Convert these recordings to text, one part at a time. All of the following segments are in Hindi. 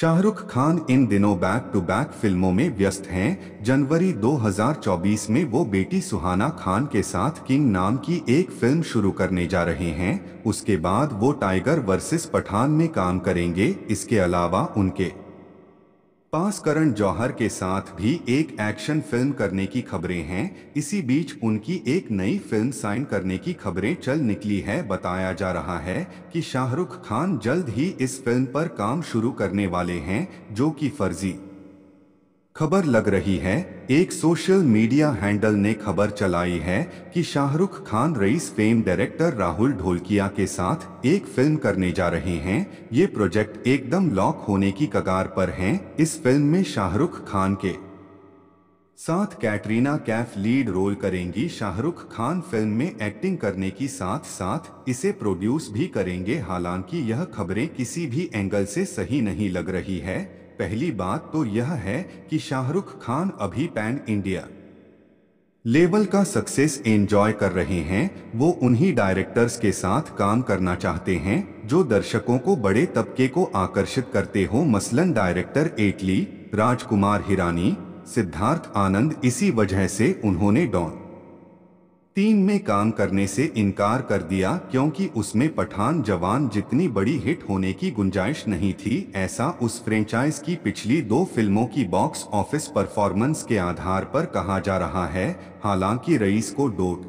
शाहरुख खान इन दिनों बैक टू बैक फिल्मों में व्यस्त हैं जनवरी 2024 में वो बेटी सुहाना खान के साथ किंग नाम की एक फिल्म शुरू करने जा रहे हैं उसके बाद वो टाइगर वर्सेस पठान में काम करेंगे इसके अलावा उनके पास करण जौहर के साथ भी एक एक्शन फिल्म करने की खबरें हैं इसी बीच उनकी एक नई फिल्म साइन करने की खबरें चल निकली है बताया जा रहा है कि शाहरुख खान जल्द ही इस फिल्म पर काम शुरू करने वाले हैं जो कि फर्जी खबर लग रही है एक सोशल मीडिया हैंडल ने खबर चलाई है कि शाहरुख खान रईस फेम डायरेक्टर राहुल ढोलकिया के साथ एक फिल्म करने जा रहे हैं ये प्रोजेक्ट एकदम लॉक होने की कगार पर है इस फिल्म में शाहरुख खान के साथ कैटरीना कैफ लीड रोल करेंगी शाहरुख खान फिल्म में एक्टिंग करने की साथ साथ इसे प्रोड्यूस भी करेंगे हालांकि यह खबरें किसी भी एंगल से सही नहीं लग रही है पहली बात तो यह है कि शाहरुख खान अभी पैन इंडिया लेवल का सक्सेस एंजॉय कर रहे हैं वो उन्हीं डायरेक्टर्स के साथ काम करना चाहते हैं जो दर्शकों को बड़े तबके को आकर्षित करते हो मसलन डायरेक्टर एटली राजकुमार हिरानी सिद्धार्थ आनंद इसी वजह से उन्होंने डॉन टीम में काम करने से इनकार कर दिया क्योंकि उसमें पठान जवान जितनी बड़ी हिट होने की गुंजाइश नहीं थी ऐसा उस फ्रेंचाइज की पिछली दो फिल्मों की बॉक्स ऑफिस परफॉर्मेंस के आधार पर कहा जा रहा है हालांकि रईस को डोट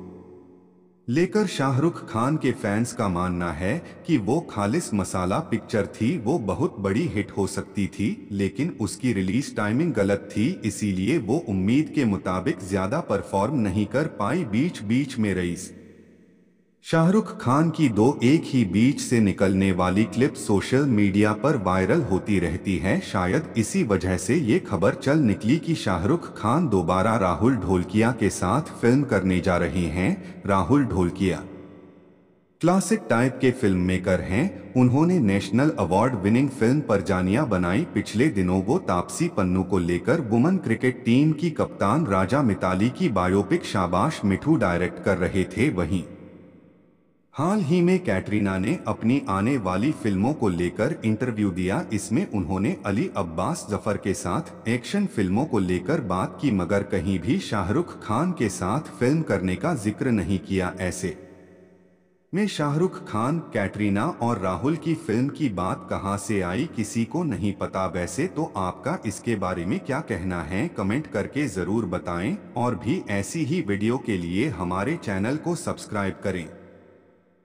लेकर शाहरुख खान के फैंस का मानना है कि वो खालिस मसाला पिक्चर थी वो बहुत बड़ी हिट हो सकती थी लेकिन उसकी रिलीज टाइमिंग गलत थी इसीलिए वो उम्मीद के मुताबिक ज्यादा परफॉर्म नहीं कर पाई बीच बीच में रईस शाहरुख खान की दो एक ही बीच से निकलने वाली क्लिप सोशल मीडिया पर वायरल होती रहती है शायद इसी वजह से ये खबर चल निकली कि शाहरुख खान दोबारा राहुल ढोलकिया के साथ फिल्म करने जा रहे हैं राहुल ढोलकिया क्लासिक टाइप के फिल्म मेकर हैं उन्होंने नेशनल अवार्ड विनिंग फिल्म पर जानिया बनाई पिछले दिनों वो तापसी पन्नू को लेकर वुमन क्रिकेट टीम की कप्तान राजा मिताली की बायोपिक शाबाश मिठू डायरेक्ट कर रहे थे वहीं हाल ही में कैटरीना ने अपनी आने वाली फिल्मों को लेकर इंटरव्यू दिया इसमें उन्होंने अली अब्बास जफर के साथ एक्शन फिल्मों को लेकर बात की मगर कहीं भी शाहरुख खान के साथ फिल्म करने का जिक्र नहीं किया ऐसे में शाहरुख खान कैटरीना और राहुल की फिल्म की बात कहां से आई किसी को नहीं पता वैसे तो आपका इसके बारे में क्या कहना है कमेंट करके ज़रूर बताएं और भी ऐसी ही वीडियो के लिए हमारे चैनल को सब्सक्राइब करें